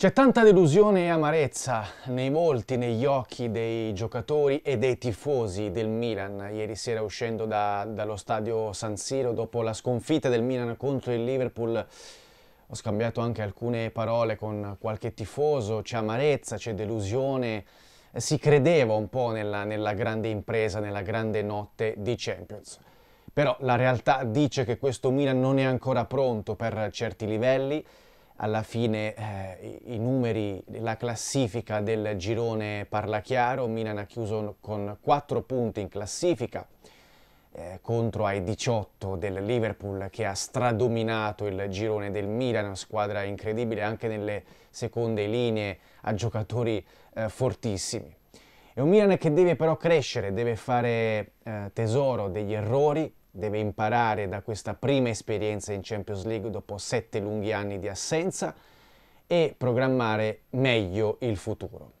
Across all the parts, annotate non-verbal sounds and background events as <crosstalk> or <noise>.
C'è tanta delusione e amarezza nei volti, negli occhi dei giocatori e dei tifosi del Milan. Ieri sera uscendo da, dallo stadio San Siro dopo la sconfitta del Milan contro il Liverpool ho scambiato anche alcune parole con qualche tifoso, c'è amarezza, c'è delusione, si credeva un po' nella, nella grande impresa, nella grande notte di Champions. Però la realtà dice che questo Milan non è ancora pronto per certi livelli, alla fine eh, i numeri, la classifica del girone parla chiaro, Milan ha chiuso con 4 punti in classifica eh, contro ai 18 del Liverpool che ha stradominato il girone del Milan, una squadra incredibile anche nelle seconde linee, a giocatori eh, fortissimi. È un Milan che deve però crescere, deve fare eh, tesoro degli errori, deve imparare da questa prima esperienza in Champions League dopo sette lunghi anni di assenza e programmare meglio il futuro.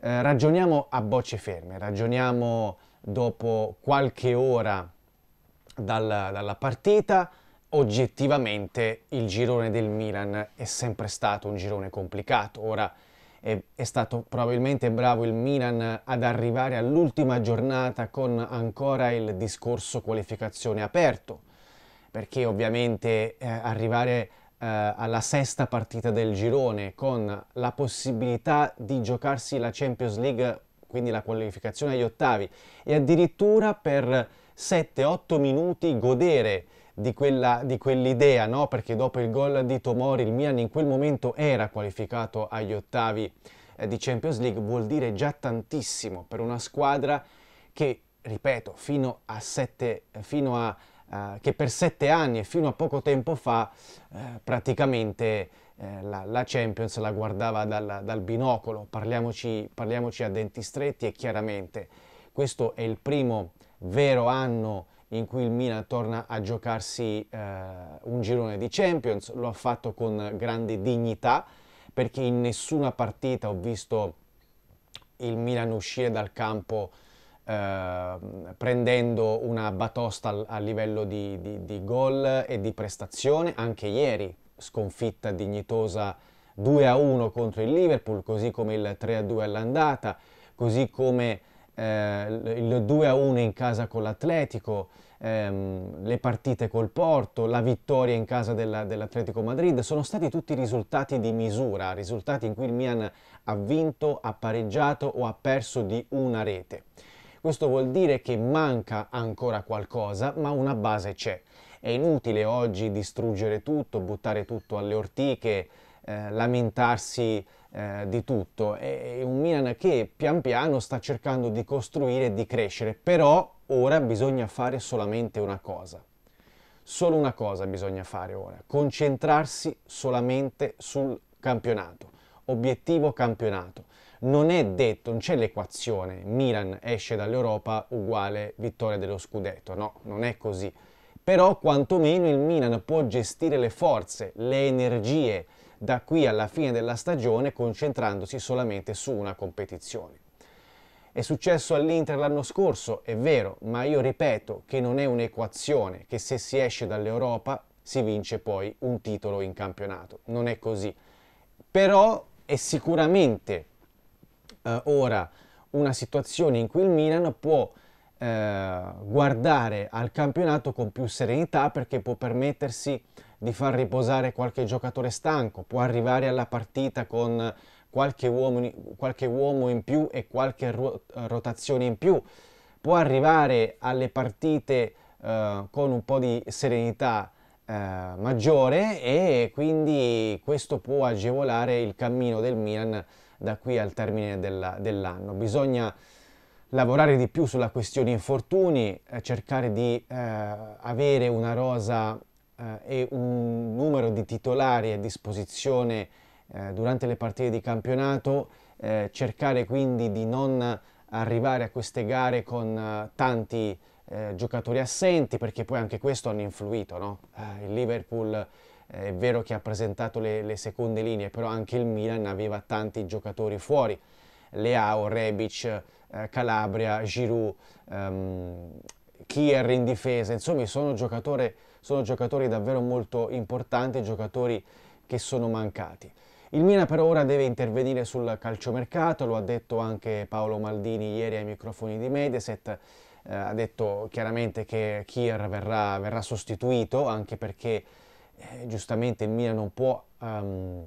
Eh, ragioniamo a bocce ferme, ragioniamo dopo qualche ora dalla, dalla partita, oggettivamente il girone del Milan è sempre stato un girone complicato. Ora è, è stato probabilmente bravo il Milan ad arrivare all'ultima giornata con ancora il discorso qualificazione aperto, perché ovviamente eh, arrivare eh, alla sesta partita del girone con la possibilità di giocarsi la Champions League, quindi la qualificazione agli ottavi, e addirittura per 7-8 minuti godere di, quell'idea, no? perché dopo il gol di Tomori il Milan in quel momento era qualificato agli ottavi eh, di Champions League, vuol dire già tantissimo per una squadra che, ripeto, fino a sette, fino a, eh, che per sette anni e fino a poco tempo fa eh, praticamente eh, la, la, Champions la guardava dal, dal binocolo, parliamoci, parliamoci a denti stretti e chiaramente questo è il primo vero anno in cui il Milan torna a giocarsi eh, un girone di Champions, lo ha fatto con grande dignità perché in nessuna partita ho visto il Milan uscire dal campo eh, prendendo una batosta a, livello di, di, di gol e di prestazione, anche ieri sconfitta dignitosa 2 a 1 contro il Liverpool, così come il 3 a 2 all'andata, così come eh, il 2-1 a in casa con l'Atletico, ehm, le partite col Porto, la vittoria in casa della, dell'Atletico Madrid, sono stati tutti risultati di misura, risultati in cui il Milan ha vinto, ha pareggiato o ha perso di una rete. Questo vuol dire che manca ancora qualcosa, ma una base c'è. È inutile oggi distruggere tutto, buttare tutto alle ortiche, eh, lamentarsi eh, di tutto. È un Milan che pian piano sta cercando di costruire e di crescere, però ora bisogna fare solamente una cosa. Solo una cosa bisogna fare ora, concentrarsi solamente sul campionato, obiettivo campionato. Non è detto, non c'è l'equazione Milan esce dall'Europa uguale vittoria dello scudetto, no, non è così. Però quantomeno il Milan può gestire le forze, le energie, da qui alla fine della stagione concentrandosi solamente su una competizione. È successo all'Inter l'anno scorso, è vero, ma io ripeto che non è un'equazione che se si esce dall'Europa si vince poi un titolo in campionato. Non è così. Però è sicuramente eh, ora una situazione in cui il Milan può eh, guardare al campionato con più serenità perché può permettersi di far riposare qualche giocatore stanco, può arrivare alla partita con qualche uomo, qualche uomo in più e qualche rotazione in più, può arrivare alle partite eh, con un po' di serenità eh, maggiore e quindi questo può agevolare il cammino del Milan da qui al termine dell'anno. Dell Bisogna lavorare di più sulla questione infortuni, eh, cercare di eh, avere una rosa eh, e un numero di titolari a disposizione eh, durante le partite di campionato, eh, cercare quindi di non arrivare a queste gare con tanti giocatori assenti perché poi anche questo hanno influito, no? il Liverpool è vero che ha presentato le, le seconde linee, però anche il Milan aveva tanti giocatori fuori. Leao, Rebic, eh, Calabria, Giroud, ehm, Kier in difesa, insomma sono, sono giocatori davvero molto importanti, giocatori che sono mancati. Il Mina per ora deve intervenire sul calciomercato, lo ha detto anche Paolo Maldini ieri ai microfoni di Mediaset, eh, ha detto chiaramente che Kier verrà, verrà sostituito anche perché eh, giustamente il Mina non può um,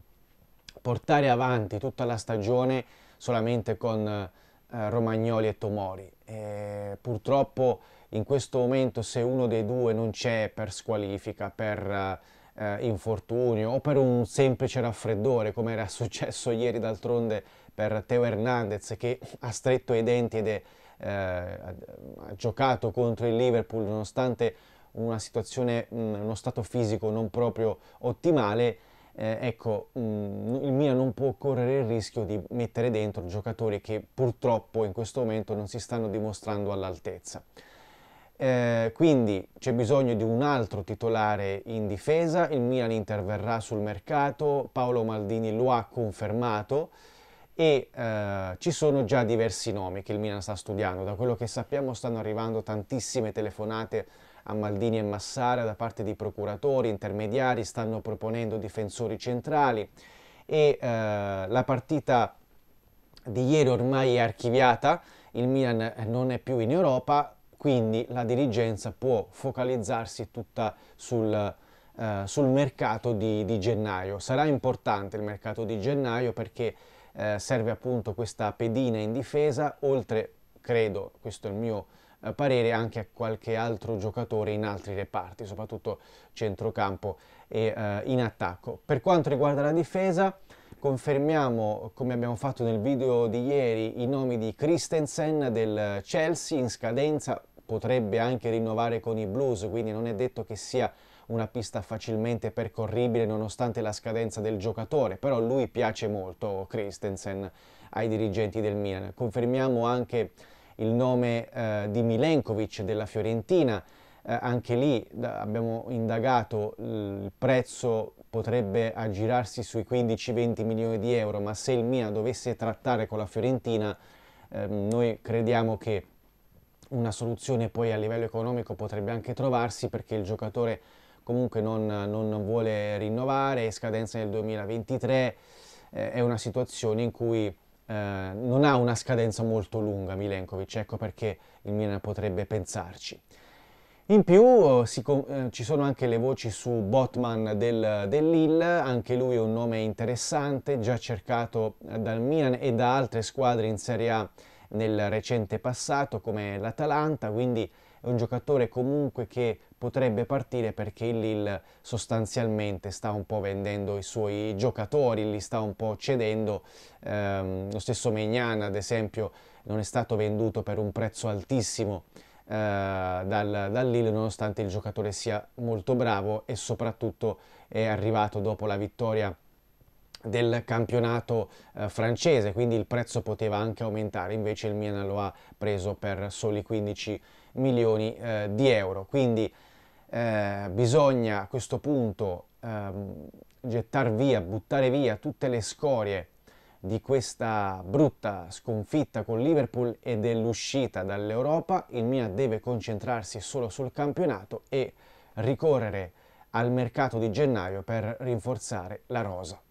portare avanti tutta la stagione solamente con eh, Romagnoli e Tomori. E purtroppo in questo momento se uno dei due non c'è per squalifica, per eh, infortunio o per un semplice raffreddore come era <laughs> successo ieri d'altronde per Teo Hernandez che ha stretto i denti ed è, eh, ha giocato contro il Liverpool nonostante una situazione, mh, mm, uno stato fisico non proprio ottimale, eh, ecco, mh, mm, il Milan non può correre il rischio di mettere dentro giocatori che purtroppo in questo momento non si stanno dimostrando all'altezza. Eh, quindi c'è bisogno di un altro titolare in difesa, il Milan interverrà sul mercato, Paolo Maldini lo ha confermato e eh, ci sono già diversi nomi che il Milan sta studiando, da quello che sappiamo stanno arrivando tantissime telefonate a Maldini e Massara da parte di procuratori intermediari stanno proponendo difensori centrali e eh, la partita di ieri ormai è archiviata, il Milan eh, non è più in Europa, quindi la dirigenza può focalizzarsi tutta sul, eh, sul mercato di, di, gennaio. Sarà importante il mercato di gennaio perché eh, serve appunto questa pedina in difesa, oltre, credo, questo è il mio eh, parere anche a qualche altro giocatore in altri reparti, soprattutto centrocampo e eh, in attacco. Per quanto riguarda la difesa, confermiamo, come abbiamo fatto nel video di ieri, i nomi di Christensen del Chelsea in scadenza, potrebbe anche rinnovare con i Blues, quindi non è detto che sia una pista facilmente percorribile nonostante la scadenza del giocatore, però lui piace molto Christensen ai dirigenti del Milan. Confermiamo anche il nome eh, di Milenkovic della Fiorentina, eh, anche lì abbiamo indagato il prezzo potrebbe aggirarsi sui 15-20 milioni di euro, ma se il Milan dovesse trattare con la Fiorentina, ehm, noi crediamo che una soluzione poi a livello economico potrebbe anche trovarsi perché il giocatore comunque non, non vuole rinnovare, è scadenza nel 2023, eh, è una situazione in cui eh, non ha una scadenza molto lunga Milenkovic, ecco perché il Milan potrebbe pensarci. In più oh, si, eh, ci sono anche le voci su Botman del, Lille, anche lui è un nome interessante, già cercato eh, dal Milan e da altre squadre in Serie A nel recente passato come l'Atalanta, quindi è un giocatore comunque che potrebbe partire perché il Lille sostanzialmente sta un po' vendendo i suoi giocatori, li sta un po' cedendo, ehm, lo stesso Megnan ad esempio non è stato venduto per un prezzo altissimo eh, dal, dal Lille nonostante il giocatore sia molto bravo e soprattutto è arrivato dopo la vittoria del campionato eh, francese, quindi il prezzo poteva anche aumentare, invece il Milan lo ha preso per soli 15 milioni eh, di euro. Quindi eh, bisogna a questo punto ehm, gettare via, buttare via tutte le scorie di questa brutta sconfitta con Liverpool e dell'uscita dall'Europa. Il Milan deve concentrarsi solo sul campionato e ricorrere al mercato di gennaio per rinforzare la rosa.